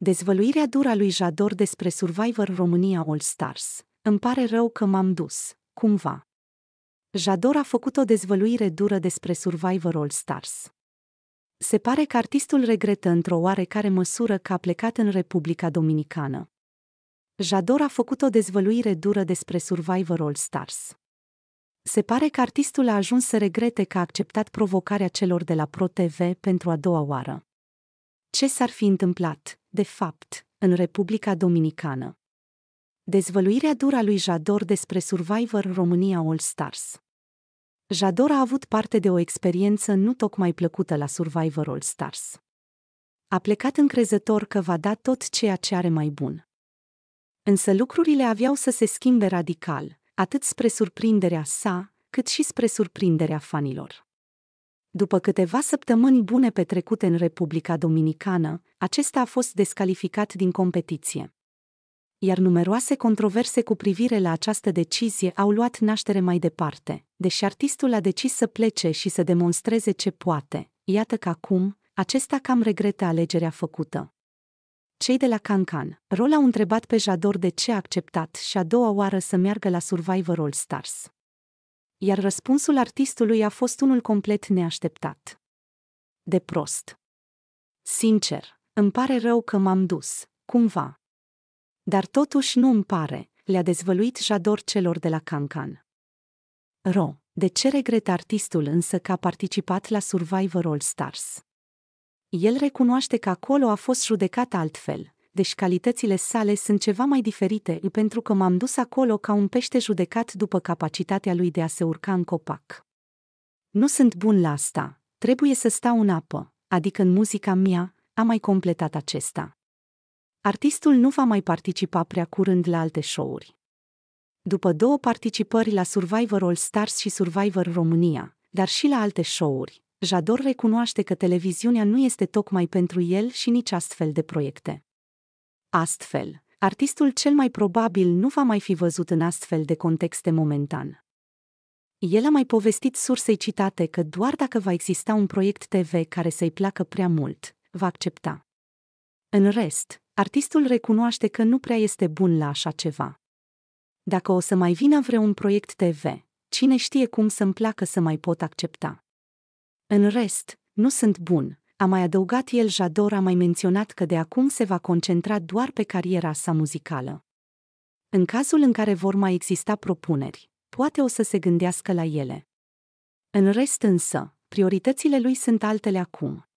Dezvăluirea dură lui Jador despre Survivor România All Stars. Îmi pare rău că m-am dus, cumva. Jador a făcut o dezvăluire dură despre Survivor All Stars. Se pare că artistul regretă într-o oarecare măsură că a plecat în Republica Dominicană. Jador a făcut o dezvăluire dură despre Survivor All Stars. Se pare că artistul a ajuns să regrete că a acceptat provocarea celor de la ProTV pentru a doua oară. Ce s-ar fi întâmplat de fapt, în Republica Dominicană. Dezvăluirea dura lui Jador despre Survivor România All Stars. Jador a avut parte de o experiență nu tocmai plăcută la Survivor All Stars. A plecat încrezător că va da tot ceea ce are mai bun. Însă lucrurile aveau să se schimbe radical, atât spre surprinderea sa, cât și spre surprinderea fanilor. După câteva săptămâni bune petrecute în Republica Dominicană, acesta a fost descalificat din competiție. Iar numeroase controverse cu privire la această decizie au luat naștere mai departe, deși artistul a decis să plece și să demonstreze ce poate. Iată că acum, acesta cam regretă alegerea făcută. Cei de la Cancan, Rol au întrebat pe Jador de ce a acceptat și a doua oară să meargă la Survivor All Stars iar răspunsul artistului a fost unul complet neașteptat. De prost. Sincer, îmi pare rău că m-am dus, cumva. Dar totuși nu îmi pare, le-a dezvăluit Jador celor de la Cancan. Ro, de ce regretă artistul însă că a participat la Survivor All Stars? El recunoaște că acolo a fost judecat altfel, deși calitățile sale sunt ceva mai diferite pentru că m-am dus acolo ca un pește judecat după capacitatea lui de a se urca în copac. Nu sunt bun la asta, trebuie să stau în apă, adică în muzica mea, a mai completat acesta. Artistul nu va mai participa prea curând la alte show-uri. După două participări la Survivor All Stars și Survivor România, dar și la alte show-uri, Jador recunoaște că televiziunea nu este tocmai pentru el și nici astfel de proiecte. Astfel, artistul cel mai probabil nu va mai fi văzut în astfel de contexte momentan. El a mai povestit sursei citate că doar dacă va exista un proiect TV care să-i placă prea mult, va accepta. În rest, artistul recunoaște că nu prea este bun la așa ceva. Dacă o să mai vină vreun proiect TV, cine știe cum să-mi placă să mai pot accepta. În rest, nu sunt bun, a mai adăugat el Jador a mai menționat că de acum se va concentra doar pe cariera sa muzicală. În cazul în care vor mai exista propuneri, poate o să se gândească la ele. În rest însă, prioritățile lui sunt altele acum